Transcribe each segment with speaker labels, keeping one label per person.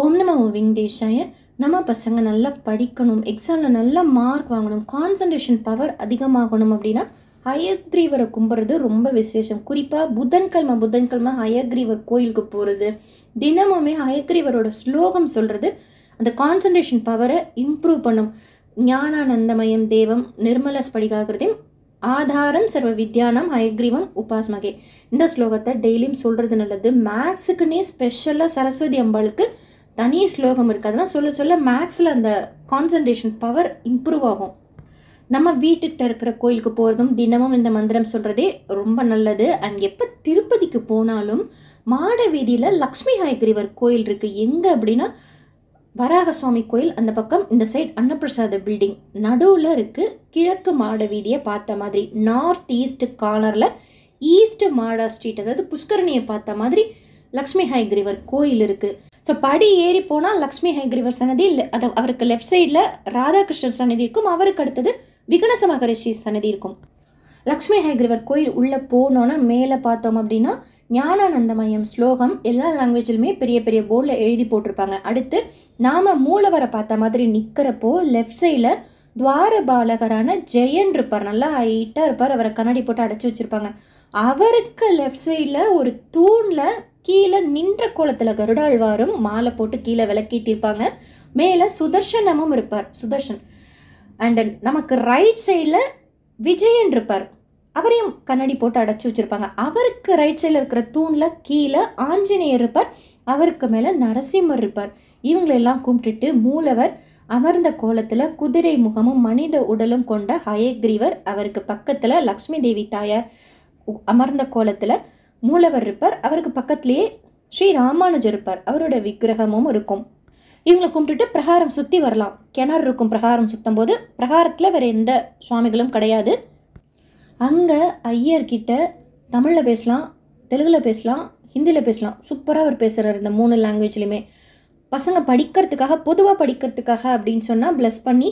Speaker 1: ஓம் நம்ம விங்டேஷாய நம்ம பசங்க நல்லா படிக்கணும் எக்ஸாமில் நல்லா மார்க் வாங்கணும் கான்சன்ட்ரேஷன் பவர் அதிகமாகணும் அப்படின்னா ஹயக்ரீவரை கும்பிட்றது ரொம்ப விசேஷம் குறிப்பாக புதன்கிழமை புதன்கிழமை ஹயக்ரீவர் கோயிலுக்கு போகிறது தினமுமே ஹயக்ரீவரோட ஸ்லோகம் சொல்கிறது அந்த கான்சன்ட்ரேஷன் பவரை இம்ப்ரூவ் பண்ணும் ஞானானந்தமயம் தேவம் நிர்மல ஸ்படிகாகிருதியும் ஆதாரம் சர்வ வித்யானம் ஹயக்ரீவம் உபாஸ்மகே இந்த ஸ்லோகத்தை டெய்லியும் சொல்கிறது நல்லது மேக்ஸுக்குன்னே ஸ்பெஷலாக சரஸ்வதி அம்பாளுக்கு தனி ஸ்லோகம் இருக்குது அதெல்லாம் சொல்ல சொல்ல மேக்ஸில் அந்த கான்சன்ட்ரேஷன் பவர் இம்ப்ரூவ் ஆகும் நம்ம வீட்டுக்கிட்ட இருக்கிற கோயிலுக்கு போகிறதும் தினமும் இந்த மந்திரம் சொல்கிறதே ரொம்ப நல்லது அண்ட் எப்போ திருப்பதிக்கு போனாலும் மாட வீதியில் லக்ஷ்மி ஹயக்ரீவர் கோயில் இருக்குது எங்கே அப்படின்னா வராக சுவாமி கோயில் அந்த பக்கம் இந்த சைட் அன்னப்பிரசாத பில்டிங் நடுவில் இருக்குது கிழக்கு மாட வீதியை பார்த்த மாதிரி நார்த் ஈஸ்ட் கார்னரில் ஈஸ்ட் மாடா ஸ்ட்ரீட் அதாவது புஷ்கரணியை பார்த்த மாதிரி லக்ஷ்மி ஹயக்ரீவர் கோயில் இருக்குது ஸோ படி ஏறி போனால் லக்ஷ்மி ஹைகிரிவர் சன்னதி அது அவருக்கு லெஃப்ட் சைடில் ராதாகிருஷ்ணர் சன்னதி இருக்கும் அவருக்கு அடுத்தது விகனச மகரிஷி சன்னதி இருக்கும் லக்ஷ்மி ஹைகிரிவர் கோயில் உள்ளே போனோன்னா மேலே பார்த்தோம் அப்படின்னா ஞானானந்த மையம் ஸ்லோகம் எல்லா லாங்குவேஜிலுமே பெரிய பெரிய போர்டில் எழுதி போட்டிருப்பாங்க அடுத்து நாம் மூலவரை பார்த்த மாதிரி நிற்கிறப்போ லெஃப்ட் சைடில் துவார பாலகரான ஜெயன் இருப்பார் நல்லா ஹைட்டாக இருப்பார் அவரை கண்ணாடி போட்டு அடைச்சி வச்சுருப்பாங்க அவருக்கு லெஃப்ட் சைடில் ஒரு தூணில் கீழே நின்ற கோலத்தில் கருடாழ்வாரும் மாலை போட்டு கீழே தீர்ப்பாங்க மேலே சுதர்ஷனமும் இருப்பார் சுதர்ஷன் அண்ட் நமக்கு ரைட் சைடில் விஜயன் இருப்பார் அவரையும் கண்ணாடி போட்டு அடைச்சி வச்சுருப்பாங்க அவருக்கு ரைட் சைடில் இருக்கிற தூணில் கீழே ஆஞ்சநேயர் இருப்பார் அவருக்கு மேலே நரசிம்மர் இருப்பார் இவங்களெல்லாம் கும்பிட்டுட்டு மூலவர் அமர்ந்த கோலத்தில் குதிரை முகமும் மனித உடலும் கொண்ட ஹயக்ரீவர் அவருக்கு பக்கத்தில் லக்ஷ்மி தேவி தாயார் அமர்ந்த கோலத்தில் மூலவர் இருப்பார் அவருக்கு பக்கத்துலேயே ஸ்ரீ ராமானுஜர் இருப்பார் அவரோட விக்கிரகமும் இருக்கும் இவங்களை கும்பிட்டுட்டு பிரகாரம் சுற்றி வரலாம் கிணறு இருக்கும் பிரகாரம் சுற்றும் போது பிரகாரத்தில் வேறு எந்த சுவாமிகளும் கிடையாது அங்கே ஐயர்கிட்ட தமிழில் பேசலாம் தெலுங்கில் பேசலாம் ஹிந்தியில் பேசலாம் சூப்பராக அவர் பேசுகிறார் இந்த மூணு லாங்குவேஜ்லேயுமே பசங்க படிக்கிறதுக்காக பொதுவாக படிக்கிறதுக்காக அப்படின்னு சொன்னால் ப்ளஸ் பண்ணி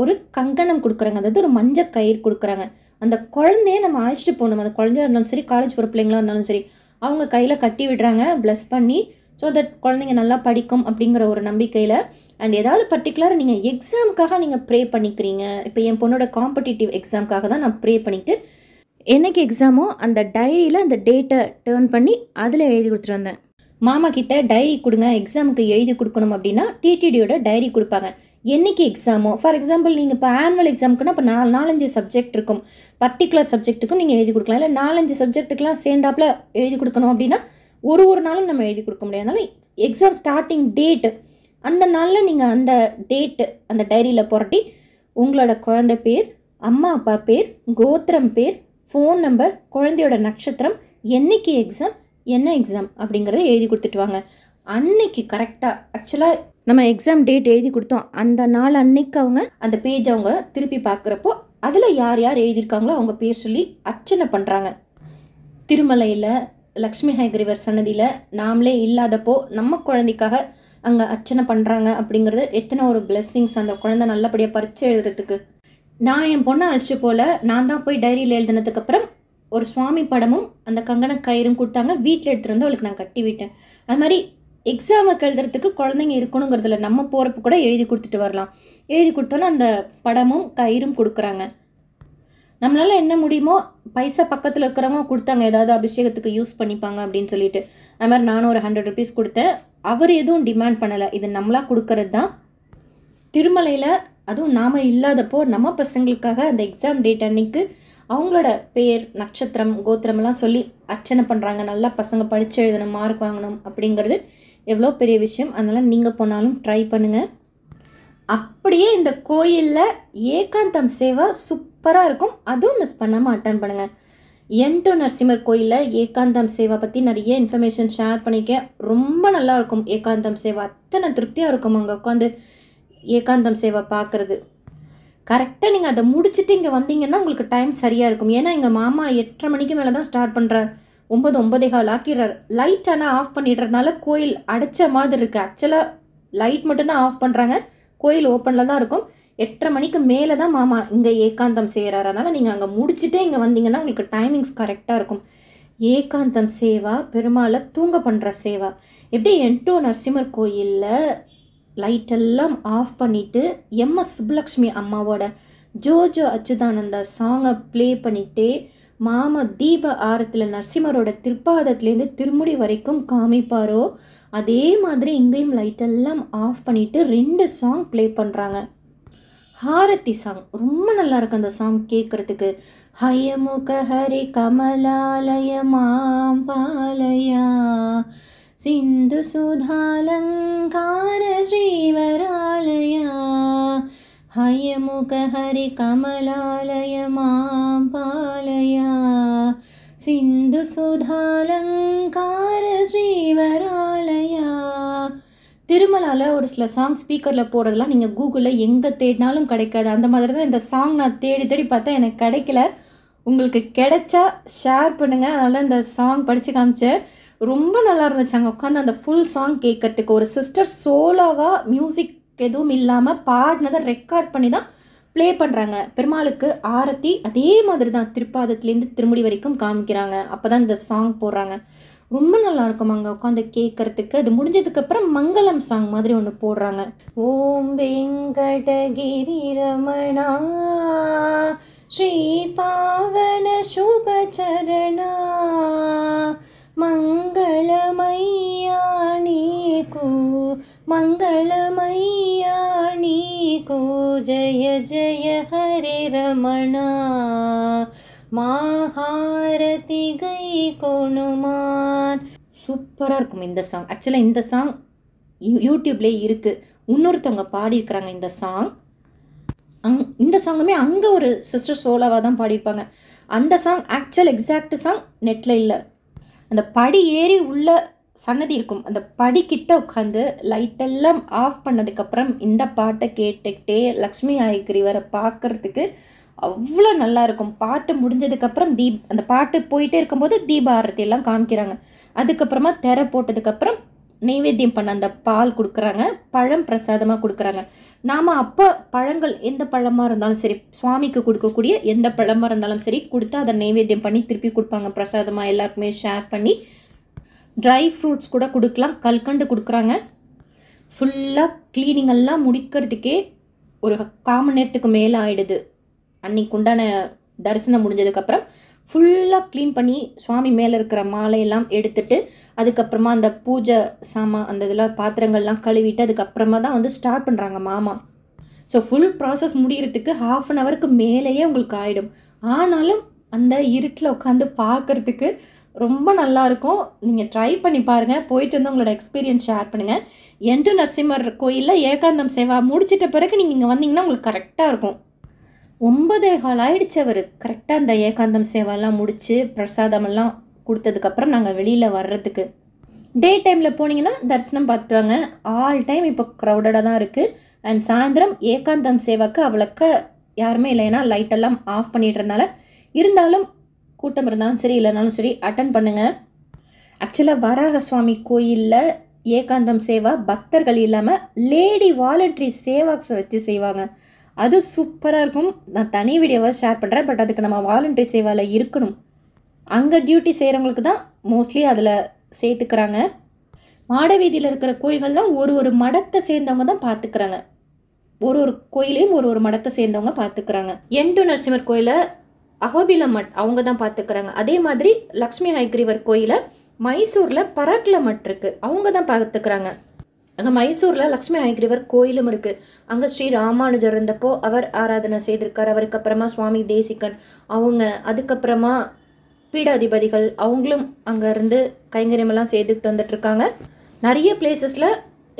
Speaker 1: ஒரு கங்கணம் கொடுக்குறாங்க அதாவது ஒரு மஞ்சள் கயிறு கொடுக்குறாங்க அந்த குழந்தைய நம்ம அழைச்சிட்டு போகணும் அந்த குழந்தையா இருந்தாலும் சரி காலேஜ் போகிற பிள்ளைங்களா இருந்தாலும் சரி அவங்க கையில் கட்டி விடுறாங்க ப்ளஸ் பண்ணி ஸோ தட் குழந்தைங்க நல்லா படிக்கும் அப்படிங்கிற ஒரு நம்பிக்கையில் அண்ட் ஏதாவது பர்டிகுலராக நீங்கள் எக்ஸாமுக்காக நீங்கள் ப்ரே பண்ணிக்கிறீங்க இப்போ என் பொண்ணோட காம்படிட்டிவ் எக்ஸாமுக்காக தான் நான் ப்ரே பண்ணிவிட்டு என்றைக்கு எக்ஸாமோ அந்த டைரியில் அந்த டேட்டை டேர்ன் பண்ணி அதில் எழுதி கொடுத்துட்டு வந்தேன் மாமா கிட்ட டைரி கொடுங்க எக்ஸாமுக்கு எழுதி கொடுக்கணும் அப்படின்னா டிடிடியோட டைரி கொடுப்பாங்க என்றைக்கு எக்ஸாமோ ஃபார் எக்ஸாம்பிள் நீங்கள் இப்போ ஆனுவல் எக்ஸாமுக்குன்னா இப்போ நாலு நாலஞ்சு சப்ஜெக்ட் இருக்கும் பர்டிகுலர் சப்ஜெக்ட்டுக்கும் நீங்கள் எழுதி கொடுக்கலாம் இல்லை நாலஞ்சு சப்ஜெக்ட்டுக்கெலாம் சேர்ந்தாப்பில் எழுதி கொடுக்கணும் அப்படின்னா ஒரு ஒரு நாளும் நம்ம எழுதி கொடுக்க முடியாது அதனால் எக்ஸாம் ஸ்டார்டிங் டேட்டு அந்த நாளில் நீங்கள் அந்த டேட்டு அந்த டைரியில் புரட்டி உங்களோட குழந்த பேர் அம்மா அப்பா பேர் கோத்திரம் பேர் ஃபோன் நம்பர் குழந்தையோட நட்சத்திரம் என்றைக்கு எக்ஸாம் என்ன எக்ஸாம் அப்படிங்கிறத எழுதி கொடுத்துட்டு வாங்க அன்னைக்கு கரெக்டாக ஆக்சுவலாக நம்ம எக்ஸாம் டேட் எழுதி கொடுத்தோம் அந்த நாள் அன்னைக்கு அவங்க அந்த பேஜ் அவங்க திருப்பி பார்க்குறப்போ அதில் யார் யார் எழுதியிருக்காங்களோ அவங்க பேர் சொல்லி அர்ச்சனை பண்ணுறாங்க திருமலையில் லக்ஷ்மி ஹைகிரிவர் சன்னதியில் நாமளே இல்லாதப்போ நம்ம குழந்தைக்காக அங்கே அர்ச்சனை பண்ணுறாங்க அப்படிங்கிறது எத்தனை ஒரு பிளெஸ்ஸிங்ஸ் அந்த குழந்தை நல்லபடியாக பறித்து எழுதுறதுக்கு நான் என் பொண்ணை அழைச்சிட்டு போல நான் தான் போய் டைரியில் எழுதுனதுக்கப்புறம் ஒரு சுவாமி படமும் அந்த கங்கண கயிறும் கொடுத்தாங்க வீட்டில் எடுத்துகிட்டு வந்து அவளுக்கு நான் கட்டி விட்டேன் அது மாதிரி எக்ஸாமுக்கு எழுதுறதுக்கு குழந்தைங்க இருக்கணுங்கிறதுல நம்ம போகிறப்ப கூட எழுதி கொடுத்துட்டு வரலாம் எழுதி கொடுத்தோன்னா அந்த படமும் கயிறும் கொடுக்குறாங்க நம்மளால் என்ன முடியுமோ பைசா பக்கத்தில் இருக்கிறவங்க கொடுத்தாங்க ஏதாவது அபிஷேகத்துக்கு யூஸ் பண்ணிப்பாங்க அப்படின்னு சொல்லிட்டு அது மாதிரி நானும் ஒரு ஹண்ட்ரட் ருபீஸ் கொடுத்தேன் அவர் எதுவும் டிமாண்ட் பண்ணலை இது நம்மளாக கொடுக்கறது தான் திருமலையில் அதுவும் நாம் இல்லாதப்போ நம்ம பசங்களுக்காக அந்த எக்ஸாம் டேட் அன்னைக்கு அவங்களோட பேர் நட்சத்திரம் கோத்திரம்லாம் சொல்லி அர்ச்சனை பண்ணுறாங்க நல்லா பசங்க படித்து எழுதணும் மார்க் வாங்கணும் அப்படிங்கிறது எவ்வளோ பெரிய விஷயம் அதனால் நீங்கள் போனாலும் ட்ரை பண்ணுங்கள் அப்படியே இந்த கோயிலில் ஏகாந்தம் சேவை சூப்பராக இருக்கும் அதுவும் மிஸ் பண்ணாமல் அட்டன் பண்ணுங்கள் என் டு நரசிம்மர் கோயிலில் ஏகாந்தம் சேவை பற்றி நிறைய இன்ஃபர்மேஷன் ஷேர் பண்ணிக்க ரொம்ப நல்லா இருக்கும் ஏகாந்தம் சேவை அத்தனை திருப்தியாக இருக்கும் அங்கே உட்காந்து ஏகாந்தம் சேவை பார்க்குறது கரெக்டாக நீங்கள் அதை முடிச்சுட்டு இங்கே வந்தீங்கன்னா உங்களுக்கு டைம் சரியாக இருக்கும் ஏன்னா எங்கள் மாமா எட்டரை மணிக்கு மேலே தான் ஸ்டார்ட் பண்ணுறாரு ஒம்பது ஒம்பதே கால் ஆக்கிடுறாரு லைட் ஆனால் ஆஃப் பண்ணிடுறதுனால கோயில் அடைச்ச மாதிரி இருக்குது ஆக்சுவலாக லைட் மட்டும்தான் ஆஃப் பண்ணுறாங்க கோயில் ஓப்பனில் தான் இருக்கும் எட்டரை மணிக்கு மேலே தான் மாமா இங்கே ஏகாந்தம் செய்கிறாரு அதனால் நீங்கள் அங்கே முடிச்சுட்டே இங்கே வந்தீங்கன்னா உங்களுக்கு டைமிங்ஸ் கரெக்டாக இருக்கும் ஏகாந்தம் சேவா பெருமாளை தூங்க பண்ணுற சேவா எப்படி என்டோ நரசிம்மர் கோயிலில் லைட்டெல்லாம் ஆஃப் பண்ணிவிட்டு எம்எஸ் சுப்புலக்ஷ்மி அம்மாவோட ஜோஜோ அச்சுதானந்தா சாங்கை ப்ளே பண்ணிகிட்டே மாம தீப ஆரத்தில் நரசிம்மரோட திருப்பாதத்துலேருந்து திருமுடி வரைக்கும் காமிப்பாரோ அதே மாதிரி இங்கேயும் லைட்டெல்லாம் ஆஃப் பண்ணிவிட்டு ரெண்டு சாங் ப்ளே பண்ணுறாங்க ஹாரதி சாங் ரொம்ப நல்லா இருக்கு அந்த சாங் கேட்குறதுக்கு ஹயமுக ஹரி கமலாலயமாம் சிந்து சுதாலங்கார ஸ்ரீவராலயா हयमुखहरिकमलालयमां पालय சிந்துசுதாலங்காரீவராலயா திருமலாவில் ஒரு சில சாங் ஸ்பீக்கரில் போகிறதெல்லாம் நீங்கள் கூகுளில் எங்கே தேடினாலும் கிடைக்காது அந்த மாதிரி தான் இந்த சாங் நான் தேடி தேடி பார்த்தா எனக்கு கிடைக்கல உங்களுக்கு கிடைச்சா ஷேர் பண்ணுங்கள் அதனால தான் இந்த சாங் படித்து காமிச்சேன் ரொம்ப நல்லா இருந்துச்சு அங்கே உட்காந்து அந்த ஃபுல் சாங் கேட்கறதுக்கு ஒரு சிஸ்டர் சோலோவாக மியூசிக் எதுவும் இல்லாமல் பாடினதை ரெக்கார்ட் பண்ணி தான் ப்ளே பண்ணுறாங்க பெருமாளுக்கு ஆரத்தி அதே மாதிரி தான் திருப்பாதத்துலேருந்து திருமுடி வரைக்கும் காமிக்கிறாங்க அப்போ தான் இந்த சாங் போடுறாங்க ரொம்ப நல்லா இருக்கும் அங்கே உட்காந்து கேட்கறதுக்கு அது முடிஞ்சதுக்கப்புறம் மங்களம் சாங் மாதிரி ஒன்று போடுறாங்க ஓம் வெங்கடகிரி ரமணா ஸ்ரீ பாவன சுபச்சரணா மங்களமையா நீ கூ மங்களமய்யாணி கோ ஜய ஜய ரமணா மாஹாரதி கை கோணுமான் சூப்பராக இருக்கும் இந்த சாங் ஆக்சுவலாக இந்த சாங் யூடியூப்லேயே இருக்குது இன்னொருத்தவங்க பாடியிருக்கிறாங்க இந்த சாங் அங் இந்த சாங்குமே அங்கே ஒரு சிஸ்டர் சோலாவாக தான் பாடியிருப்பாங்க அந்த சாங் ஆக்சுவல் எக்ஸாக்ட் சாங் நெட்டில் இல்லை அந்த படி ஏறி உள்ள சன்னதி இருக்கும் அந்த படிக்கிட்ட உட்காந்து லைட்டெல்லாம் ஆஃப் பண்ணதுக்கப்புறம் இந்த பாட்டை கேட்டுக்கிட்டே லக்ஷ்மி ஆயக்கிரிவரை பார்க்குறதுக்கு அவ்வளோ நல்லா இருக்கும் பாட்டு முடிஞ்சதுக்கப்புறம் தீப் அந்த பாட்டு போயிட்டே இருக்கும்போது தீபாரதி எல்லாம் காமிக்கிறாங்க அதுக்கப்புறமா திற போட்டதுக்கப்புறம் நெய்வேத்தியம் பண்ண அந்த பால் கொடுக்குறாங்க பழம் பிரசாதமாக கொடுக்குறாங்க நாம் அப்போ பழங்கள் எந்த பழமாக இருந்தாலும் சரி சுவாமிக்கு கொடுக்கக்கூடிய எந்த பழமாக இருந்தாலும் சரி கொடுத்து அதை நெய்வேத்தியம் பண்ணி திருப்பி கொடுப்பாங்க பிரசாதமாக எல்லாருக்குமே ஷேர் பண்ணி ட்ரை ஃப்ரூட்ஸ் கூட கொடுக்கலாம் கல்கண்டு கொடுக்குறாங்க ஃபுல்லாக க்ளீனிங்கெல்லாம் எல்லாம் முடிக்கிறதுக்கே ஒரு மணி நேரத்துக்கு மேலே ஆகிடுது அன்னைக்கு உண்டான தரிசனம் முடிஞ்சதுக்கப்புறம் ஃபுல்லாக க்ளீன் பண்ணி சுவாமி மேலே இருக்கிற மாலையெல்லாம் எடுத்துட்டு அதுக்கப்புறமா அந்த பூஜை சாமான் அந்த இதெல்லாம் பாத்திரங்கள்லாம் கழுவிட்டு அதுக்கப்புறமா தான் வந்து ஸ்டார்ட் பண்ணுறாங்க மாமா ஸோ ஃபுல் ப்ராசஸ் முடிகிறதுக்கு ஹாஃப் அன் ஹவருக்கு மேலேயே உங்களுக்கு ஆகிடும் ஆனாலும் அந்த இருட்டில் உட்காந்து பார்க்குறதுக்கு ரொம்ப நல்லாயிருக்கும் நீங்கள் ட்ரை பண்ணி பாருங்கள் போயிட்டு வந்து உங்களோட எக்ஸ்பீரியன்ஸ் ஷேர் பண்ணுங்கள் என்ட்டு நரசிம்மர் கோயிலில் ஏகாந்தம் சேவா முடிச்சிட்ட பிறகு நீங்கள் இங்கே வந்தீங்கன்னா உங்களுக்கு கரெக்டாக இருக்கும் ஒன்பதே கால் ஆயிடுச்சு அவர் கரெக்டாக அந்த ஏகாந்தம் சேவாலாம் முடித்து பிரசாதமெல்லாம் கொடுத்ததுக்கப்புறம் நாங்கள் வெளியில் வர்றதுக்கு டே டைமில் போனீங்கன்னா தரிசனம் பார்த்துட்டு வாங்க ஆல் டைம் இப்போ க்ரௌடடாக தான் இருக்குது அண்ட் சாயந்தரம் ஏகாந்தம் சேவாக்கு அவ்வளோக்க யாருமே இல்லைன்னா லைட்டெல்லாம் ஆஃப் பண்ணிடுறதுனால இருந்தாலும் கூட்டம் இருந்தாலும் சரி இல்லைனாலும் சரி அட்டன் பண்ணுங்கள் ஆக்சுவலாக வராக சுவாமி கோயிலில் ஏகாந்தம் சேவா பக்தர்கள் இல்லாமல் லேடி வாலண்டரி சேவாக்ஸை வச்சு செய்வாங்க அது சூப்பராக இருக்கும் நான் தனி வீடியோவாக ஷேர் பண்ணுறேன் பட் அதுக்கு நம்ம வாலண்டரி சேவாவில் இருக்கணும் அங்கே டியூட்டி செய்கிறவங்களுக்கு தான் மோஸ்ட்லி அதில் சேர்த்துக்கிறாங்க மாடை வீதியில் இருக்கிற கோயில்கள்லாம் ஒரு ஒரு மடத்தை சேர்ந்தவங்க தான் பார்த்துக்கிறாங்க ஒரு ஒரு கோயிலையும் ஒரு ஒரு மடத்தை சேர்ந்தவங்க பார்த்துக்கிறாங்க எண்டு நரசிம்மர் கோயிலை அகோபில மட் அவங்க தான் பார்த்துக்கிறாங்க அதே மாதிரி லக்ஷ்மி ஹைக்ரீவர் கோயிலை மைசூரில் மட் இருக்குது அவங்க தான் பார்த்துக்கிறாங்க அங்கே மைசூரில் லக்ஷ்மி ஹயக்ரீவர் கோயிலும் இருக்குது அங்கே ஸ்ரீ ராமானுஜர் இருந்தப்போ அவர் ஆராதனை செய்திருக்கார் அவருக்கு அப்புறமா சுவாமி தேசிகன் அவங்க அதுக்கப்புறமா பீடாதிபதிகள் அவங்களும் அங்கேருந்து கைங்கரியமெல்லாம் செய்துக்கிட்டு வந்துட்டுருக்காங்க நிறைய பிளேசஸில்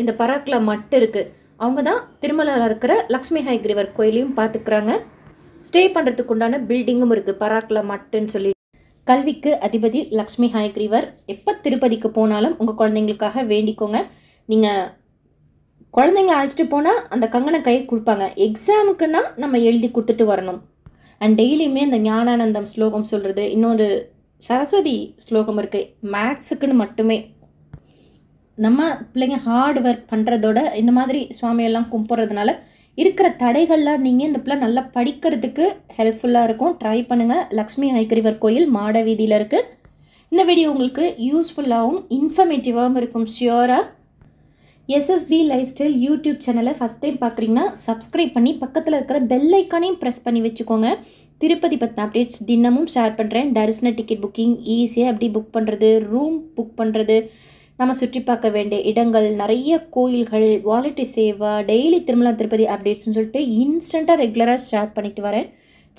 Speaker 1: இந்த பராக்கில் மட்டும் இருக்குது அவங்க தான் திருமலையில் இருக்கிற லக்ஷ்மி ஹைக்ரிவர் கோயிலையும் பார்த்துக்கிறாங்க ஸ்டே பண்ணுறதுக்கு உண்டான பில்டிங்கும் இருக்குது பராக்கில் மட்டுன்னு சொல்லி கல்விக்கு அதிபதி லக்ஷ்மி ஹாயக்ரீவர் எப்போ திருப்பதிக்கு போனாலும் உங்கள் குழந்தைங்களுக்காக வேண்டிக்கோங்க நீங்கள் குழந்தைங்கள அழைச்சிட்டு போனால் அந்த கங்கனை கை கொடுப்பாங்க எக்ஸாமுக்குன்னா நம்ம எழுதி கொடுத்துட்டு வரணும் அண்ட் டெய்லியுமே அந்த ஞானானந்தம் ஸ்லோகம் சொல்கிறது இன்னொரு சரஸ்வதி ஸ்லோகம் இருக்குது மேக்ஸுக்குன்னு மட்டுமே நம்ம பிள்ளைங்க ஹார்ட் ஒர்க் பண்ணுறதோட இந்த மாதிரி சுவாமியெல்லாம் கும்பிட்றதுனால இருக்கிற தடைகள்லாம் நீங்கள் இந்த பிள்ளை நல்லா படிக்கிறதுக்கு ஹெல்ப்ஃபுல்லாக இருக்கும் ட்ரை பண்ணுங்கள் லக்ஷ்மி ஐக்கரிவர் கோயில் மாட வீதியில் இருக்குது இந்த வீடியோ உங்களுக்கு யூஸ்ஃபுல்லாகவும் இன்ஃபர்மேட்டிவாகவும் இருக்கும் ஷியோராக எஸ்எஸ்பி லைஃப் ஸ்டைல் யூடியூப் சேனலை ஃபஸ்ட் டைம் பார்க்குறீங்கன்னா சப்ஸ்கிரைப் பண்ணி பக்கத்தில் இருக்கிற பெல்லைக்கானையும் ப்ரெஸ் பண்ணி வச்சுக்கோங்க திருப்பதி பற்றின அப்டேட்ஸ் தினமும் ஷேர் பண்ணுறேன் தரிசன டிக்கெட் புக்கிங் ஈஸியாக எப்படி புக் பண்ணுறது ரூம் புக் பண்ணுறது நம்ம சுற்றி பார்க்க வேண்டிய இடங்கள் நிறைய கோயில்கள் வாலிட்டி சேவா டெய்லி திருமலா திருப்பதி அப்டேட்ஸ்னு சொல்லிட்டு இன்ஸ்டண்ட்டாக ரெகுலராக ஷேர் பண்ணிட்டு வரேன்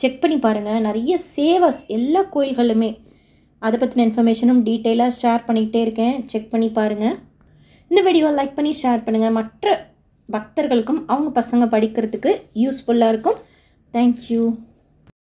Speaker 1: செக் பண்ணி பாருங்கள் நிறைய சேவஸ் எல்லா கோயில்களுமே அதை பற்றின இன்ஃபர்மேஷனும் டீட்டெயிலாக ஷேர் பண்ணிக்கிட்டே இருக்கேன் செக் பண்ணி பாருங்கள் இந்த வீடியோவை லைக் பண்ணி ஷேர் பண்ணுங்கள் மற்ற பக்தர்களுக்கும் அவங்க பசங்க படிக்கிறதுக்கு யூஸ்ஃபுல்லாக இருக்கும் தேங்க்யூ